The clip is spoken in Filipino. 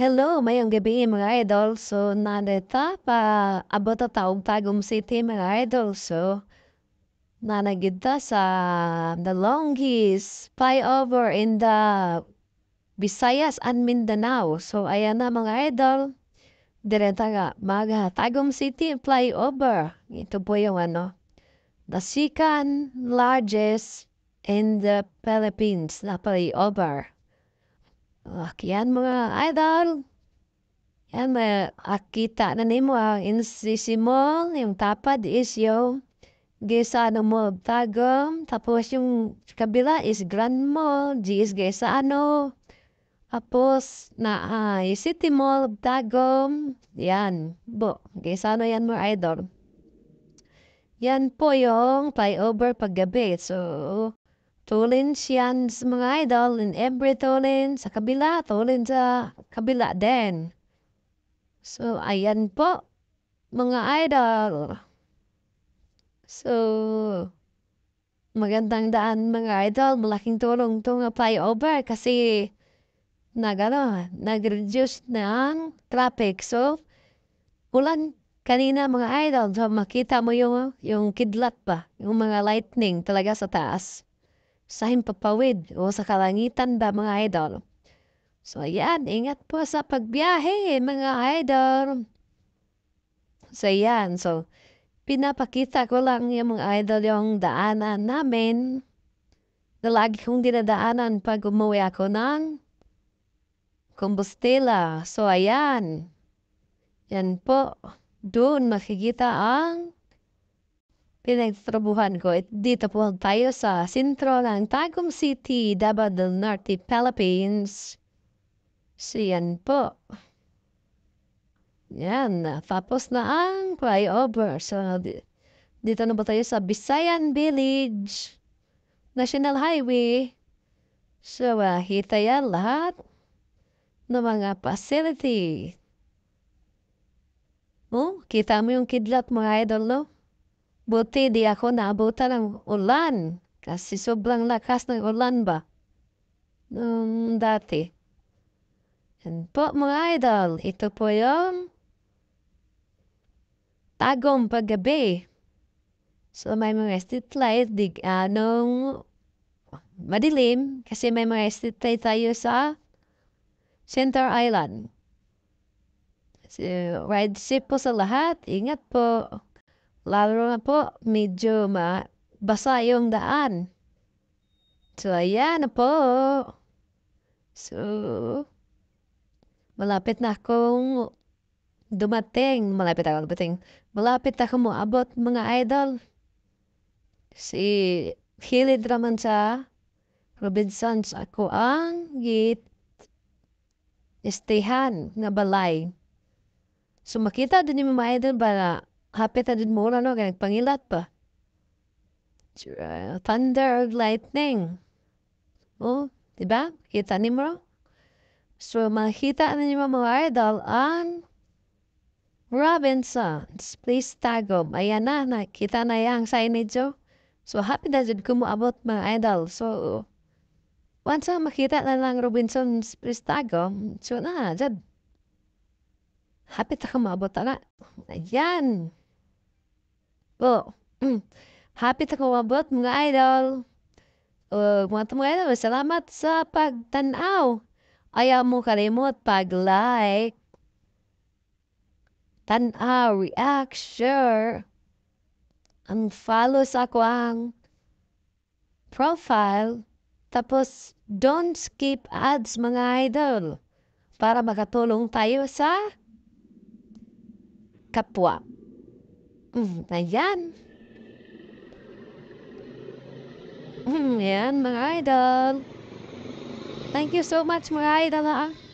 Hello, mayong gabi mga idol. So, nanita pa abot taong tagom city mga idol. So, nanagita sa um, the longest flyover in the Visayas and Mindanao. So, ayan na mga idol. Direta nga, mga tagom city flyover. Ito po yung ano, the second largest in the Philippines na flyover. Yan ah, mga idol. Yan, akita na nimo ang insisimol, yung tapad is yung gisano mo tagom, tapos yung kabila is grand mall, G is gisano, tapos na ay ah, city mall tagom, yan, bo, gisano yan mo idol. Yan po yung flyover paggabi, so Tulins yan sa mga idol in every tulin sa kabila, tulin sa kabila din. So, ayan po, mga idol. So, magandang daan mga idol. Malaking tulong itong flyover kasi nagano, nag-reduce ng traffic. So, ulan kanina mga idol. So, makita mo yung, yung kidlat pa, yung mga lightning talaga sa taas sa himpapawid o sa kalangitan ba mga idol. So ayan, ingat po sa pagbiyahe mga idol. So ayan, so pinapakita ko lang yung mga idol yung daanan namin na lagi kong dinadaanan pag umuwi ako ng Compostela. So ayan, yan po, doon makikita ang Pinagtrabuhan ko at dito po tayo sa sentro ng Tagum City, Davao del Norte, Philippines. So yan po. Yan, tapos na ang flyover. So dito na po tayo sa Bisayan Village, National Highway. So uh, ah, hitayan lahat ng mga facility. Oh, kita mo yung kidlat mga idol, no? Buti di ako naabutan ng ulan kasi sobrang lakas ng ulan ba nung dati. Yan po mga idol, ito po yung tagong paggabi. So may mga street light di anong ah, madilim kasi may mga street light tayo sa Center Island. So, ride safe po sa lahat. Ingat po. Lalo na po medyo mabasa yung daan. So, ayan na po. So, malapit na akong dumating. Malapit ako dumating. Malapit ako moabot mga idol. Si Hilid raman sa Robinson ako ang git estehan na balay. So makita din ni mga idol ba na Happy na jud mura 'no kay pangilat pa. Thunder or lightning. Oh, di ba? Kita nimo? So makita ninyo mga idol ang Robinsons. Please tag them. Ayan na, nakita na yung signage. Oh. So happy na jud ko moabot mga idol. So once uh, makita na lang Robinsons, please tag them. So na jud. Happy ta ko moabot na. Ayan. Well, happy ako maabot mga idol. Ug mga idol, salamat sa pagtanaw. Ayaw mo kalimot pag-like, Tanaw, aw react, share, unfollow sa akong profile. Tapos, don't skip ads mga idol para makatulong um tayo sa kapwa. Mm, ayan. Mm, ayan mga idol. Thank you so much mga idol ha.